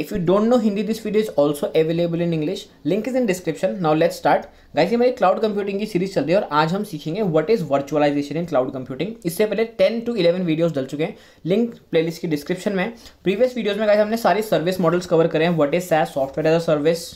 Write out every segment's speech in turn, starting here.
If you don't know Hindi this video is also available in English link is in description now let start guys ये मेरी cloud computing की series चल रही है और आज हम सीखेंगे what is virtualization in cloud computing इससे पहले 10 टू 11 वीडियोस डल चुके हैं लिंक प्लेलिस्ट की डिस्क्रिप्शन में प्रीवियस वीडियोस में गाइस हमने सारी सर्विस मॉडल्स कवर करें हैं what is SaaS software as a service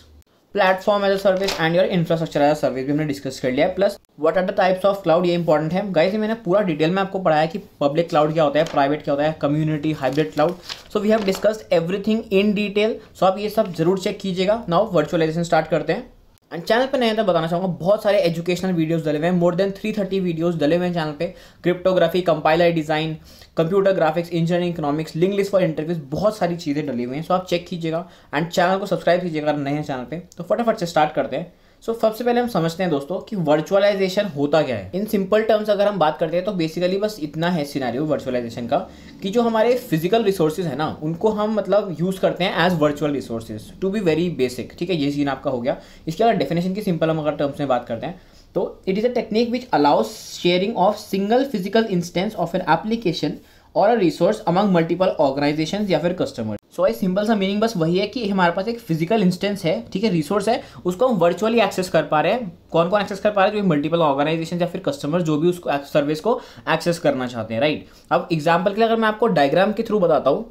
platform as a service and your infrastructure as a service भी हमने डिस्कस कर लिया है plus what are the types of cloud ये इंपॉर्टेंट है गाइस मैंने पूरा डिटेल में आपको पढ़ाया कि पब्लिक क्लाउड क्या होता है प्राइवेट क्या होता है community hybrid cloud so we have discussed everything in detail so आप ये सब जरूर चेक कीजिएगा नाउ वर्चुअलाइजेशन स्टार्ट करते हैं एंड चैनल पे नया तो बताना चाहूँगा बहुत सारे एजुकेशनल वीडियोस डले हुए हैं more than three thirty videos डले हुए हैं चैनल पे cryptography compiler design computer graphics engineering economics link list for interviews बहुत सारी चीज़ें डली हुई हैं सो आप चेक कीजिएगा एंड चैनल को सब्सक्राइब कीजिएगा नए चैनल पर तो फटाफट से स्टार्ट करते हैं सो so, सबसे पहले हम समझते हैं दोस्तों कि वर्चुअलाइजेशन होता क्या है इन सिंपल टर्म्स अगर हम बात करते हैं तो बेसिकली बस इतना है सिनारियो वर्चुअलाइजेशन का कि जो हमारे फिजिकल रिसोर्सेज है ना उनको हम मतलब यूज़ करते हैं as virtual resources to be very basic ठीक है ये सीन आपका हो गया इसके अगर डेफिनेशन की सिंपल हम अगर टर्म्स में बात करते हैं तो it is a technique which allows sharing of single physical instance of an application और a resource among multiple organization या फिर कस्टमर सो आई सिंपल सा मीनिंग बस वही है कि हमारे पास एक फिजिकल इंस्टेंस है ठीक है रिसोर्स है उसको हम वर्चुअली एक्सेस कर पा रहे हैं कौन कौन एक्सेस कर पा रहे हैं जो मल्टीपल ऑर्गेनाइजेशन या फिर कस्टमर जो भी उसको सर्विस को एक्सेस करना चाहते हैं राइट अब एग्जाम्पल के लिए अगर मैं आपको डायग्राम के थ्रू बताता हूँ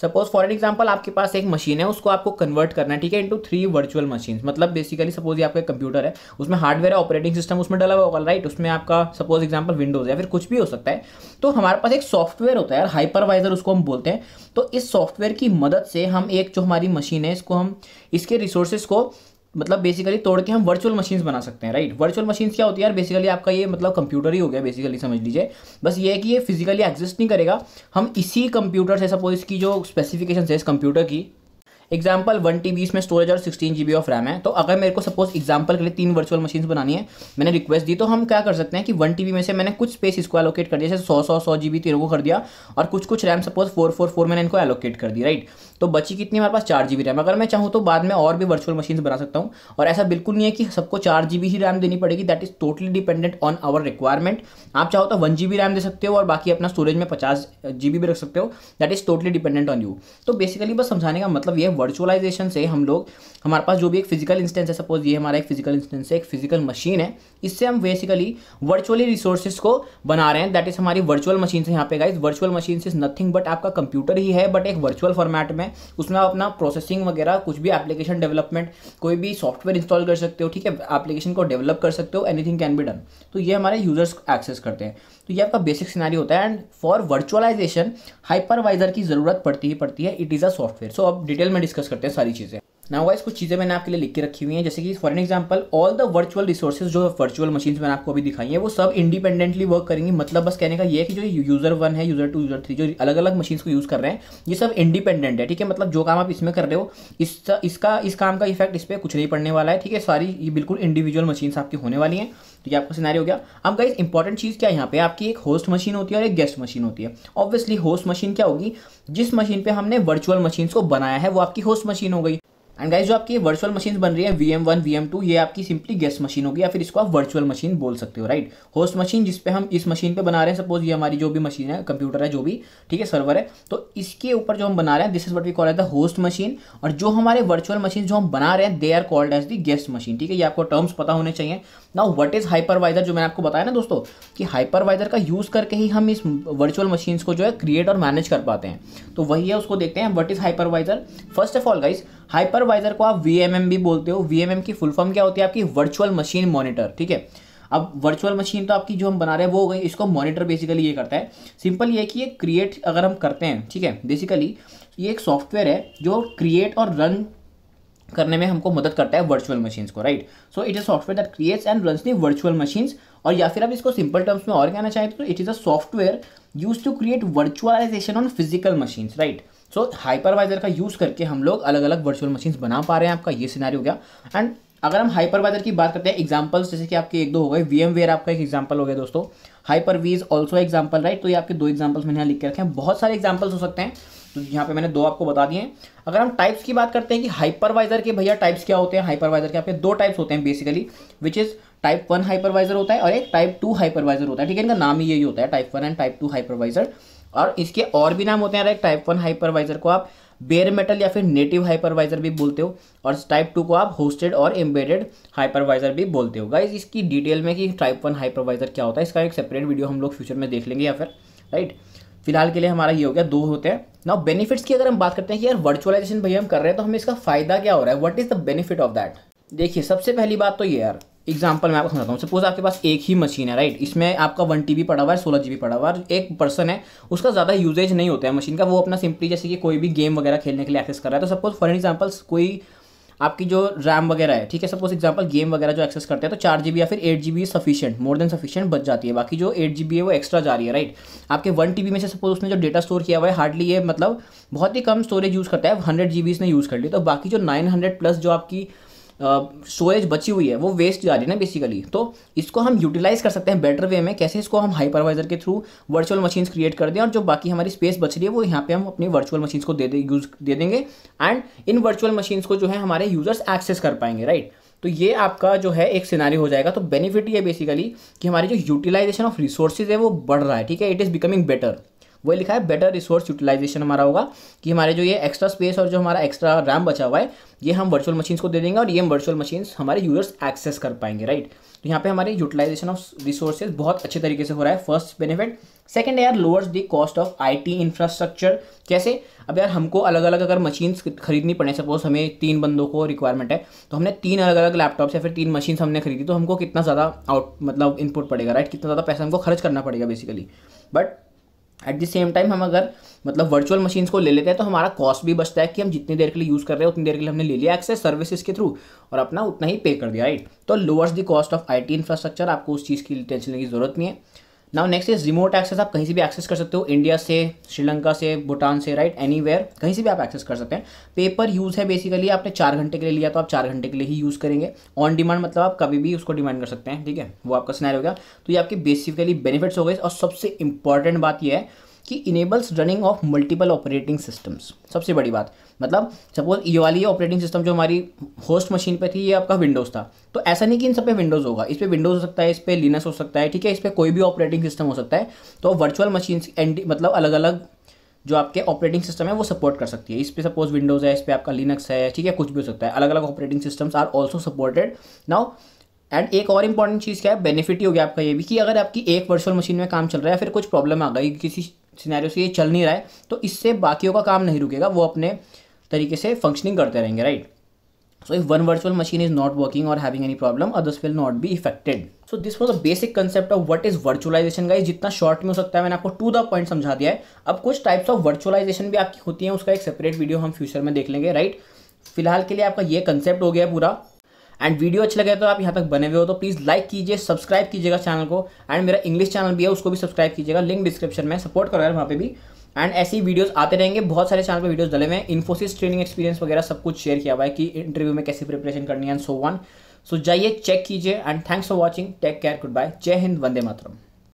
सपोज फॉर एन एग्जाम्पल आपके पास एक मशीन है उसको आपको कन्वर्ट करना है ठीक है इंटू थ्री वर्चुअल मशीन मतलब बेसिकली सपोज ये आपका कंप्यूटर है उसमें हार्डवेयर है ऑपरेटिंग सिस्टम उसमें डला हुआ राइट उसमें आपका सपोज एग्जाम्पल विंडोज या फिर कुछ भी हो सकता है तो हमारे पास एक सॉफ्टवेयर होता है हाइपरवाइजर उसको हम बोलते हैं तो इस सॉफ्टवेयर की मदद से हम एक जो हमारी मशीन है इसको हम इसके रिसोर्सेज को मतलब बेसिकली तोड़ के हम वर्चुअल मशीन्स बना सकते हैं राइट वर्चुअल मशीन्स क्या होती है यार बेसिकली आपका ये मतलब कंप्यूटर ही हो गया बेसिकली समझ लीजिए बस ये है कि ये फिजिकली एग्जिस्ट नहीं करेगा हम इसी कंप्यूटर से सपोज इसकी जो स्पेसिफिकेशन है इस कंप्यूटर की एग्जाम्पल वन टी इसमें स्टोरेज और सिक्सटीन जी ऑफ रैम है तो अगर मेरे को सपोज एग्जाम्पल के लिए तीन वर्चुअल मशीन बनानी है मैंने रिक्वेस्ट दी तो हम क्या कर सकते हैं कि वन टी में से मैंने कुछ स्पेस इसको एलोकेट कर दिया जैसे सौ सौ सौ जी बी तीनों को कर दिया और कुछ कुछ RAM suppose four four four मैंने इनको एलोकेट कर दी राइट तो बची कितनी हमारे पास चार जी रैम अगर मैं चाहूँ तो बाद में और भी वर्चुअल मशीन बना सकता हूँ और ऐसा बिल्कुल नहीं है कि सबको चार जी ही रैम देनी पड़ेगी that is totally dependent on our requirement आप चाहो तो वन जी रैम दे सकते हो और बाकी अपना स्टोरेज में पचास जी भी रख सकते हो that is totally dependent on you तो बेसिकली बस समझाने का मतलब ये वर्चुअलाइजेशन से हम लोग हमारे पास जो भी एक फिजिकल इंस्टेंस है सपोज ये हमारा एक फिजिकल इंस्टेंस है एक फिजिकल मशीन है इससे हम बेसिकली वर्चुअली रिसोर्सेज को बना रहे हैं दैट इज हमारी वर्चुअल मशीन से यहाँ पे guys virtual machine is nothing but आपका कंप्यूटर ही है बट एक वर्चुअल फॉर्मेट में उसमें आप अपना प्रोसेसिंग वगैरह कुछ भी एप्लीकेशन डेवलपमेंट कोई भी सॉफ्टवेयर इंस्टॉल कर सकते हो ठीक है एप्लीकेशन को डेवलप कर सकते हो एनीथिंग कैन बी डन तो ये हमारे यूजर्स एक्सेस करते हैं तो ये आपका बेसिक सिनारी होता है एंड फॉर वर्चुअलाइजेशन हाइपरवाइजर की जरूरत पड़ती ही पड़ती है it is a software so अब डिटेल में डिस्कस करते हैं सारी चीज़ें ना वाइज कुछ चीज़ें मैंने आपके लिए लिख के रखी हुई हैं जैसे कि for an example all the virtual resources जो वर्चुअल मशीन मैंने आपको अभी दिखाई है वो सब इंडिपेंडेंटली वर्क करेंगी मतलब बस कहने का ये है कि जो यूजर वन है यूजर टू यूजर थ्री जो अलग अलग मशीन को यूज़ कर रहे हैं ये सब इंडिपेंडेंट है ठीक है मतलब जो काम आप इसमें कर रहे हो इस इसका इस काम का इफेक्ट इस पर कुछ नहीं पड़ने वाला है ठीक है सारी ये बिल्कुल इंडिविजुअल मशीन आपकी होने वाली हैं तो ये आपको सिनारी हो गया अब गाइज इंपॉर्टेंट चीज़ क्या है यहाँ पे आपकी एक होस्ट मशीन होती है और एक गेस्ट मशीन होती है ऑब्वियसली होस्ट मशीन क्या होगी जिस मशीन पर हमने वर्चुअल मशीन को बनाया है वो आपकी होस्ट मशीन हो गई एंड गाइज जो आपकी वर्चुअल मशीन बन रही है V M one V M two ये आपकी सिंपली गेस्ट मशीन होगी या फिर इसको आप वर्चुअल मशीन बोल सकते हो राइट होस्ट मशीन जिस पे हम इस मशीन पे बना रहे हैं सपोज ये हमारी जो भी मशीन है कंप्यूटर है जो भी ठीक है सर्वर है तो इसके ऊपर जो हम बना रहे हैं this is what we call as the host machine और जो हमारे वर्चुअल मशीन जो हम बना रहे हैं they are called as the guest machine ठीक है ये आपको टर्म्स पता होने चाहिए ना वट इज हाइपरवाइजर जो मैंने आपको बताया ना दोस्तों कि हाइपरवाइजर का यूज़ करके ही हम इस वर्चुअल मशीन को जो है क्रिएट और मैनेज कर पाते हैं तो वही है उसको देखते हैं what is hypervisor first of all guys hypervisor को आप वी भी बोलते हो वी की फुल फॉर्म क्या होती है आपकी वर्चुअल मशीन मॉनिटर ठीक है अब वर्चुअल मशीन तो आपकी जो हम बना रहे हैं वो हो गई इसको मॉनिटर बेसिकली ये करता है सिंपल ये कि ये क्रिएट अगर हम करते हैं ठीक है बेसिकली ये एक सॉफ्टवेयर है जो क्रिएट और रन करने में हमको मदद करता है वर्चुअल मशीन्स को right so it is software that creates and run the virtual machines और या फिर आप इसको सिंपल टर्म्स में और कहना चाहें तो it is a software use to create virtualization on physical machines right so hypervisor का यूज़ करके हम लोग अलग अलग वर्चुअल मशीन्स बना पा रहे हैं आपका ये सिनारी हो गया एंड अगर हम हाइपरवाइजर की बात करते हैं एग्जाम्पल्स जैसे कि आपके एक दो हो गए वी एम वेयर आपका एक एग्जाम्पल हो गया दोस्तों hyper V is also example right तो ये आपके दो एग्जाम्पल्स मैंने यहाँ लिख के रखे हैं बहुत सारे एग्जाम्पल्स हो सकते हैं तो यहाँ पे मैंने दो आपको बता दिए हैं अगर हम टाइप्स की बात करते हैं कि हाइपरवाइजर के भैया टाइप्स क्या होते हैं हाइपरवाइजर के आपके दो टाइप्स होते हैं basically which is type one hypervisor होता है और एक टाइप टू हाइपरवाइजर होता है ठीक है इनका नाम ही यही होता है type one and type two hypervisor और इसके और भी नाम होते हैं एक टाइप वन हाइपरवाइजर को आप बेयर मेटल या फिर नेटिव हाइपरवाइजर भी बोलते हो और टाइप टू को आप होस्टेड और एम्बेडेड हाइपरवाइजर भी बोलते हो गाइज इसकी डिटेल में कि टाइप वन हाइपरवाइजर क्या होता है इसका एक सेपरेट वीडियो हम लोग फ्यूचर में देख लेंगे या फिर राइट फिलहाल के लिए हमारा ये हो गया दो होते हैं ना बेनिफिट्स की अगर हम बात करते हैं कि यार वर्चुअलाइजेशन भैया हम कर रहे हैं तो हमें इसका फायदा क्या हो रहा है what is the benefit of that देखिए सबसे पहली बात तो ये यार एग्जाम्पल मैं आपको समझाता हूँ सपोज आपके पास एक ही मशीन है राइट इसमें आपका वन टी पड़ा हुआ है सोलह जी पड़ा हुआ है एक पर्सन है उसका ज़्यादा यूजेज नहीं होता है मशीन का वो अपना सिंपली जैसे कि कोई भी गेम वगैरह खेलने के लिए एक्सेस कर रहा है तो सपोज फॉर एग्जाम्पल कोई आपकी जो रैम वगैरह है ठीक है सपोज एग्जाम्पल गेम वगैरह जो एक्सेस करते हैं तो चार जी या फिर eight G B sufficient more than sufficient बच जाती है बाकी जो एट जी है वो एक्स्ट्रा जा रही है राइट आपके वन टी में से सपोज उसने जो डेटा स्टोर किया हुआ है हार्डली ये मतलब बहुत ही कम स्टोरेज यूज़ करता है हंड्रेड जी इसने यूज़ कर ली तो बाकी जो नाइन हंड्रेड प्लस जो आपकी स्टोरेज बची हुई है वो वेस्ट जा रही है ना बेसिकली तो इसको हम यूटिलाइज़ कर सकते हैं बेटर वे में कैसे इसको हम हाइपरवाइजर के थ्रू वर्चुअल मशीन्स क्रिएट कर दें और जो बाकी हमारी स्पेस बच रही है वो यहाँ पे हम अपनी वर्चुअल मशीन्स को दे दे यूज़ दे देंगे एंड इन वर्चुअल मशीन्स को जो है हमारे यूज़र्स एक्सेस कर पाएंगे राइट तो ये आपका जो है एक सिनारी हो जाएगा तो बेनिफिट ये बेसिकली कि हमारी जो यूटिलाइजेशन ऑफ रिसोर्सेज है वो बढ़ रहा है ठीक है इट इज़ बिकमिंग बेटर वो लिखा है बेटर रिसोर्स यूटिलाइजेशन हमारा होगा कि हमारे जो ये एक्स्ट्रा स्पेस और जो हमारा एक्स्ट्रा रैम बचा हुआ है ये हम वर्चुअल मशीन्स को दे देंगे और ये हम वर्चुअल मशीन्स हमारे यूजर्स एक्सेस कर पाएंगे राइट तो यहाँ पे हमारे यूटिलाइजेशन ऑफ रिसोर्सेज बहुत अच्छे तरीके से हो रहा है फर्स्ट बेनिफिट सेकेंड यार lowers the cost of IT infrastructure कैसे अब यार हमको अलग अलग अगर मशीन्स खरीदनी पड़े सपोज हमें तीन बंदों को रिक्वायरमेंट है तो हमने तीन अलग अलग लैपटॉप्स या फिर तीन मशीन्स हमने खरीदी तो हमको कितना ज़्यादा आउट मतलब इनपुट पड़ेगा राइट कितना ज़्यादा पैसा हमको खर्च करना पड़ेगा basically but at the same time हम अगर मतलब वर्चुअल मशीन्स को ले लेते हैं तो हमारा कॉस्ट भी बचता है कि हम जितनी देर के लिए यूज़ कर रहे हैं उतनी देर के लिए हमने ले लिया एक्सेस सर्विसेज के थ्रू और अपना उतना ही पे कर दिया राइट तो lowers the cost of IT infrastructure आपको उस चीज़ की टेंशन लेने की जरूरत नहीं है now next is remote access आप कहीं से भी एक्सेस कर सकते हो इंडिया से श्रीलंका से भूटान से राइट एनी कहीं से भी आप एक्सेस कर सकते हैं पेपर यूज़ है बेसिकली आपने चार घंटे के लिए लिया तो आप चार घंटे के लिए ही यूज़ करेंगे ऑन डिमांड मतलब आप कभी भी उसको डिमांड कर सकते हैं ठीक है वो आपका स्नैर हो गया तो ये आपके बेसिकली बेनिफिट्स हो गए और सबसे इंपॉर्टेंट बात यह है कि enables running of multiple operating systems सबसे बड़ी बात मतलब सपोज ये वाली ऑपरेटिंग सिस्टम जो हमारी होस्ट मशीन पे थी ये आपका विंडोज़ था तो ऐसा नहीं कि इन सब पे विंडोज़ होगा इस पर विंडोज़ हो सकता है इस पर लिनस हो सकता है ठीक है इस पर कोई भी ऑपरेटिंग सिस्टम हो सकता है तो वर्चुअल मशीन एंड मतलब अलग अलग जो आपके ऑपरेटिंग सिस्टम है वो सपोर्ट कर सकती है इस पर सपोज विंडोज़ है इस पर आपका लिनक्स है ठीक है कुछ भी हो सकता है अलग अलग operating systems are also supported now and एक और इंपॉर्टेंट चीज़ क्या है बेनिफिट ही हो गया आपका ये भी कि अगर आपकी एक वर्चुअल मशीन में काम चल रहा है फिर कुछ प्रॉब्लम आ गई किसी सिनेरियो से ये चल नहीं रहा है तो इससे बाकियों का काम नहीं रुकेगा वो अपने तरीके से फंक्शनिंग करते रहेंगे right so if one virtual machine is not working और having any problem others will not be affected so this was a basic concept of what is virtualization का जितना शॉर्ट में हो सकता है मैंने आपको टू द पॉइंट समझा दिया है अब कुछ टाइप्स ऑफ वर्चुअलाइजेशन भी आपकी होती है उसका एक सेपरेट वीडियो हम फ्यूचर में देख लेंगे राइट right? फिलहाल के लिए आपका ये कंसेप्ट हो गया पूरा एंड वीडियो अच्छा लगे तो आप यहाँ तक बने हुए हो तो प्लीज़ लाइक कीजिए सब्सक्राइब कीजिएगा चैनल को एंड मेरा इंग्लिश चैनल भी है उसको भी सब्सक्राइब कीजिएगा लिंक डिस्क्रिप्शन में सपोर्ट करो यार वहाँ पे भी एंड ऐसी वीडियोस आते रहेंगे बहुत सारे चैनल पे वीडियोस डले हुए इन्फोसिस ट्रेनिंग एक्सपीरियंस वगैरह सब कुछ शेयर किया हुआ है कि इंटरव्यू में कैसे प्रिपरेशन करनी है एंड सो वन सो जाइए चेक कीजिए and thanks for watching take care good bye जय हिंद वंदे मातरम